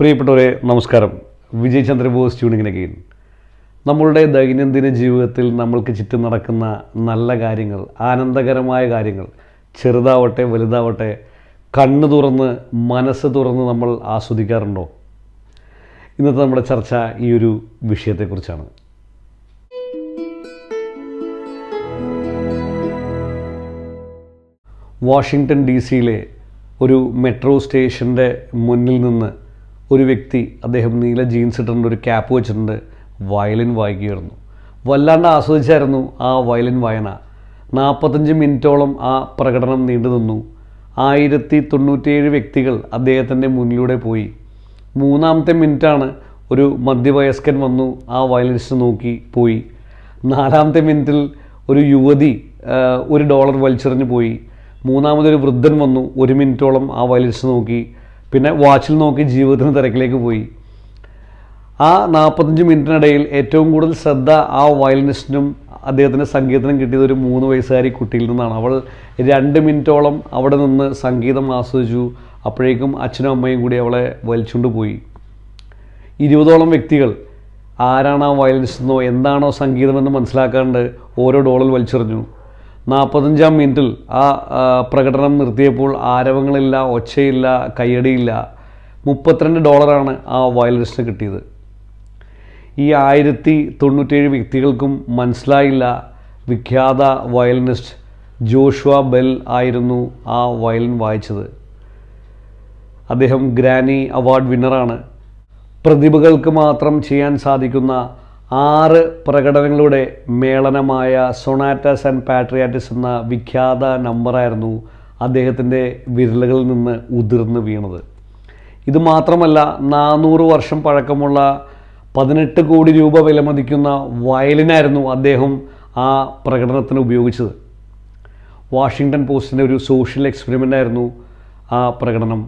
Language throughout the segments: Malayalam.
പ്രിയപ്പെട്ടവരെ നമസ്കാരം വിജയ് ചന്ദ്രബോസ് ട്യൂണിങ്ങിനൊക്കെ നമ്മളുടെ ദൈനംദിന ജീവിതത്തിൽ നമ്മൾക്ക് ചുറ്റും നടക്കുന്ന നല്ല കാര്യങ്ങൾ ആനന്ദകരമായ കാര്യങ്ങൾ ചെറുതാവട്ടെ വലുതാവട്ടെ കണ്ണ് തുറന്ന് മനസ്സ് തുറന്ന് നമ്മൾ ആസ്വദിക്കാറുണ്ടോ ഇന്നത്തെ നമ്മുടെ ചർച്ച ഈ ഒരു വിഷയത്തെക്കുറിച്ചാണ് വാഷിങ്ടൺ ഡി സിയിലെ ഒരു മെട്രോ സ്റ്റേഷൻ്റെ മുന്നിൽ നിന്ന് ഒരു വ്യക്തി അദ്ദേഹം നീല ജീൻസ് ഇട്ടിട്ടുണ്ട് ഒരു ക്യാപ്പ് വെച്ചിട്ടുണ്ട് വയലിൻ വായിക്കുകയായിരുന്നു വല്ലാണ്ട് ആസ്വദിച്ചായിരുന്നു ആ വയലിൻ വായന നാൽപ്പത്തഞ്ച് മിനിറ്റോളം ആ പ്രകടനം നീണ്ടു നിന്നു ആയിരത്തി തൊണ്ണൂറ്റിയേഴ് വ്യക്തികൾ അദ്ദേഹത്തിൻ്റെ മുന്നിലൂടെ പോയി മൂന്നാമത്തെ മിനിറ്റാണ് ഒരു മധ്യവയസ്കൻ വന്നു ആ വയലിനിസ്റ്റ് നോക്കി പോയി നാലാമത്തെ മിനിറ്റിൽ ഒരു യുവതി ഒരു ഡോളർ വലിച്ചെറിഞ്ഞ് പോയി മൂന്നാമതൊരു വൃദ്ധൻ വന്നു ഒരു മിനിറ്റോളം ആ വയലിനിസ്റ്റ് നോക്കി പിന്നെ വാച്ചിൽ നോക്കി ജീവിതത്തിന് തിരക്കിലേക്ക് പോയി ആ നാൽപ്പത്തഞ്ച് മിനിറ്റിനിടയിൽ ഏറ്റവും കൂടുതൽ ശ്രദ്ധ ആ വയലിനിസ്റ്റിനും അദ്ദേഹത്തിൻ്റെ സംഗീതത്തിനും കിട്ടിയത് ഒരു മൂന്ന് വയസ്സുകാരി കുട്ടിയിൽ നിന്നാണ് അവൾ രണ്ട് മിനിറ്റോളം അവിടെ നിന്ന് സംഗീതം ആസ്വദിച്ചു അപ്പോഴേക്കും അച്ഛനും അമ്മയും കൂടി അവളെ വലിച്ചുകൊണ്ട് പോയി ഇരുപതോളം വ്യക്തികൾ ആരാണ് ആ വയലിനിസ്റ്റെന്നോ എന്താണോ സംഗീതമെന്ന് മനസ്സിലാക്കാണ്ട് ഓരോ ഡോളിൽ വലിച്ചെറിഞ്ഞു നാൽപ്പത്തഞ്ചാം മിനിറ്റിൽ ആ പ്രകടനം നിർത്തിയപ്പോൾ ആരവങ്ങളില്ല ഒച്ചയില്ല കയ്യടിയില്ല മുപ്പത്തിരണ്ട് ഡോളറാണ് ആ വയലിനിസ്റ്റ് കിട്ടിയത് ഈ ആയിരത്തി തൊണ്ണൂറ്റേഴ് വ്യക്തികൾക്കും മനസ്സിലായില്ല വിഖ്യാത വയലിനിസ്റ്റ് ജോഷുവ ബെൽ ആയിരുന്നു ആ വയലിൻ വായിച്ചത് അദ്ദേഹം ഗ്രാനി അവാർഡ് വിന്നറാണ് പ്രതിഭകൾക്ക് മാത്രം ചെയ്യാൻ സാധിക്കുന്ന ആറ് പ്രകടനങ്ങളുടെ മേളനമായ സൊണാറ്റാസ് ആൻഡ് പാട്രിയാറ്റിസ് എന്ന വിഖ്യാത നമ്പറായിരുന്നു അദ്ദേഹത്തിൻ്റെ വിരലുകളിൽ നിന്ന് ഉതിർന്ന് വീണത് ഇത് മാത്രമല്ല നാനൂറ് വർഷം പഴക്കമുള്ള പതിനെട്ട് കോടി രൂപ വിലമതിക്കുന്ന വയലിനായിരുന്നു അദ്ദേഹം ആ പ്രകടനത്തിന് ഉപയോഗിച്ചത് വാഷിങ്ടൺ പോസ്റ്റിൻ്റെ ഒരു സോഷ്യൽ എക്സ്പെരിമെൻ്റ് ആയിരുന്നു ആ പ്രകടനം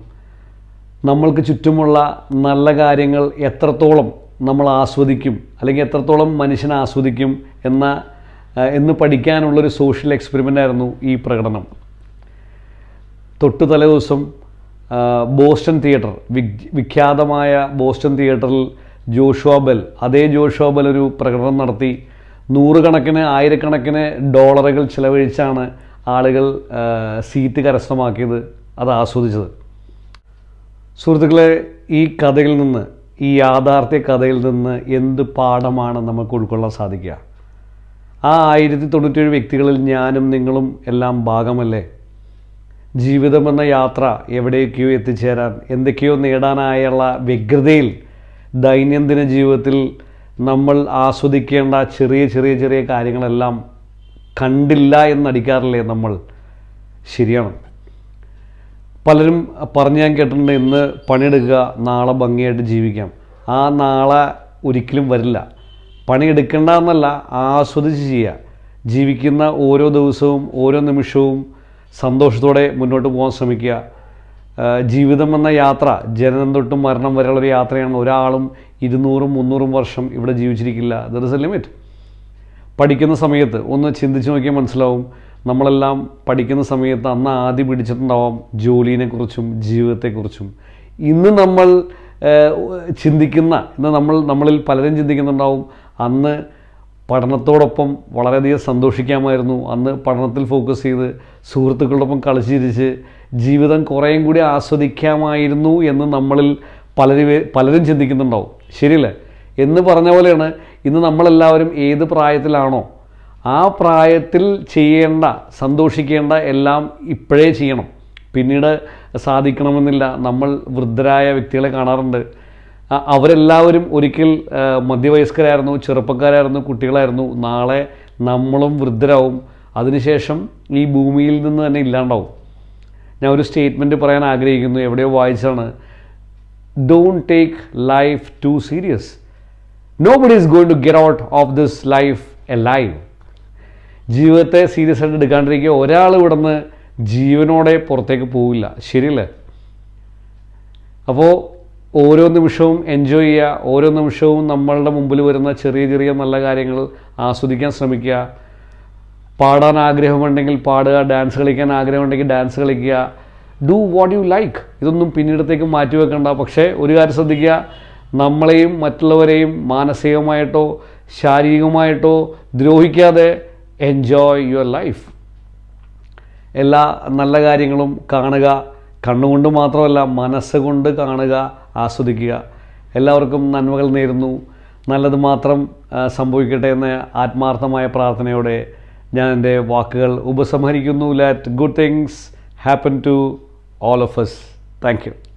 നമ്മൾക്ക് ചുറ്റുമുള്ള നല്ല കാര്യങ്ങൾ എത്രത്തോളം നമ്മൾ ആസ്വദിക്കും അല്ലെങ്കിൽ എത്രത്തോളം മനുഷ്യനെ ആസ്വദിക്കും എന്ന എന്ന് പഠിക്കാനുള്ളൊരു സോഷ്യൽ എക്സ്പെരിമെൻ്റ് ആയിരുന്നു ഈ പ്രകടനം തൊട്ട് തലേദിവസം ബോസ്റ്റൺ തിയേറ്റർ വിഖ്യാതമായ ബോസ്റ്റൺ തിയേറ്ററിൽ ജോഷോബൽ അതേ ജോഷോബൽ ഒരു പ്രകടനം നടത്തി നൂറുകണക്കിന് ആയിരക്കണക്കിന് ഡോളറുകൾ ചിലവഴിച്ചാണ് ആളുകൾ സീറ്റ് കരസ്ഥമാക്കിയത് അത് ആസ്വദിച്ചത് സുഹൃത്തുക്കളെ ഈ കഥയിൽ നിന്ന് ഈ യാഥാർത്ഥ്യ കഥയിൽ നിന്ന് എന്ത് പാഠമാണ് നമുക്ക് ഉൾക്കൊള്ളാൻ സാധിക്കുക ആ ആയിരത്തി തൊണ്ണൂറ്റേഴ് വ്യക്തികളിൽ ഞാനും നിങ്ങളും എല്ലാം ഭാഗമല്ലേ ജീവിതമെന്ന യാത്ര എവിടേക്കോ എത്തിച്ചേരാൻ എന്തൊക്കെയോ നേടാനായുള്ള വ്യഗ്രതയിൽ ദൈനംദിന ജീവിതത്തിൽ നമ്മൾ ആസ്വദിക്കേണ്ട ചെറിയ ചെറിയ ചെറിയ കാര്യങ്ങളെല്ലാം കണ്ടില്ല എന്നടിക്കാറില്ലേ നമ്മൾ ശരിയാണ് പലരും പറഞ്ഞു ഞാൻ കേട്ടിട്ടുണ്ട് ഇന്ന് പണിയെടുക്കുക നാളെ ഭംഗിയായിട്ട് ജീവിക്കാം ആ നാളെ ഒരിക്കലും വരില്ല പണിയെടുക്കേണ്ട എന്നല്ല ആസ്വദിച്ച് ചെയ്യുക ജീവിക്കുന്ന ഓരോ ദിവസവും ഓരോ നിമിഷവും സന്തോഷത്തോടെ മുന്നോട്ട് പോകാൻ ശ്രമിക്കുക ജീവിതം എന്ന യാത്ര ജനനം തൊട്ടും മരണം വരെയുള്ള ഒരു യാത്രയാണ് ഒരാളും ഇരുന്നൂറും മുന്നൂറും വർഷം ഇവിടെ ജീവിച്ചിരിക്കില്ല ദർ ഇസ് എ ലിമിറ്റ് പഠിക്കുന്ന സമയത്ത് ഒന്ന് ചിന്തിച്ച് നോക്കിയാൽ മനസ്സിലാവും നമ്മളെല്ലാം പഠിക്കുന്ന സമയത്ത് അന്ന് ആദ്യം പിടിച്ചിട്ടുണ്ടാവാം ജോലിനെക്കുറിച്ചും ജീവിതത്തെക്കുറിച്ചും ഇന്ന് നമ്മൾ ചിന്തിക്കുന്ന ഇന്ന് നമ്മൾ നമ്മളിൽ പലരും ചിന്തിക്കുന്നുണ്ടാവും അന്ന് പഠനത്തോടൊപ്പം വളരെയധികം സന്തോഷിക്കാമായിരുന്നു അന്ന് പഠനത്തിൽ ഫോക്കസ് ചെയ്ത് സുഹൃത്തുക്കളോടൊപ്പം കളിച്ചിരിച്ച് ജീവിതം കുറേയും കൂടി ആസ്വദിക്കാമായിരുന്നു എന്ന് നമ്മളിൽ പലരും പലരും ചിന്തിക്കുന്നുണ്ടാവും ശരിയല്ലേ എന്ന് പറഞ്ഞ പോലെയാണ് ഇന്ന് നമ്മളെല്ലാവരും ഏത് പ്രായത്തിലാണോ ആ പ്രായത്തിൽ ചെയ്യേണ്ട സന്തോഷിക്കേണ്ട എല്ലാം ഇപ്പോഴേ ചെയ്യണം പിന്നീട് സാധിക്കണമെന്നില്ല നമ്മൾ വൃദ്ധരായ വ്യക്തികളെ കാണാറുണ്ട് അവരെല്ലാവരും ഒരിക്കൽ മധ്യവയസ്കരായിരുന്നു ചെറുപ്പക്കാരായിരുന്നു കുട്ടികളായിരുന്നു നാളെ നമ്മളും വൃദ്ധരാവും അതിനുശേഷം ഈ ഭൂമിയിൽ നിന്ന് തന്നെ ഇല്ലാണ്ടാവും ഞാൻ ഒരു സ്റ്റേറ്റ്മെൻറ്റ് പറയാൻ ആഗ്രഹിക്കുന്നു എവിടെയോ വായിച്ചാണ് don't take life too serious nobody is going to get out of this life alive ജീവിതത്തെ സീരിയസ് ആയിട്ട് എടുക്കാണ്ടിരിക്കുക ഒരാൾ നിന്ന് ജീവനോടെ പുറത്തേക്ക് പോവില്ല ശരിയല്ലേ അപ്പോൾ ഓരോ നിമിഷവും എൻജോയ് ചെയ്യുക ഓരോ നിമിഷവും നമ്മളുടെ മുമ്പിൽ വരുന്ന ചെറിയ ചെറിയ നല്ല കാര്യങ്ങൾ ആസ്വദിക്കാൻ ശ്രമിക്കുക പാടാൻ ആഗ്രഹമുണ്ടെങ്കിൽ പാടുക ഡാൻസ് കളിക്കാൻ ആഗ്രഹമുണ്ടെങ്കിൽ ഡാൻസ് കളിക്കുക ഡു വാട്ട് യു ലൈക്ക് ഇതൊന്നും പിന്നീടത്തേക്ക് മാറ്റി വെക്കണ്ട പക്ഷേ ഒരു കാര്യം ശ്രദ്ധിക്കുക നമ്മളെയും മറ്റുള്ളവരെയും മാനസികമായിട്ടോ ശാരീരികമായിട്ടോ ദ്രോഹിക്കാതെ എൻജോയ് യുവർ ലൈഫ് എല്ലാ നല്ല കാര്യങ്ങളും കാണുക കണ്ണുകൊണ്ട് മാത്രമല്ല മനസ്സുകൊണ്ട് കാണുക ആസ്വദിക്കുക എല്ലാവർക്കും നന്മകൾ നേരുന്നു നല്ലത് മാത്രം സംഭവിക്കട്ടെ എന്ന ആത്മാർത്ഥമായ പ്രാർത്ഥനയോടെ ഞാൻ എൻ്റെ വാക്കുകൾ ഉപസംഹരിക്കുന്നു let good things happen to all of us thank U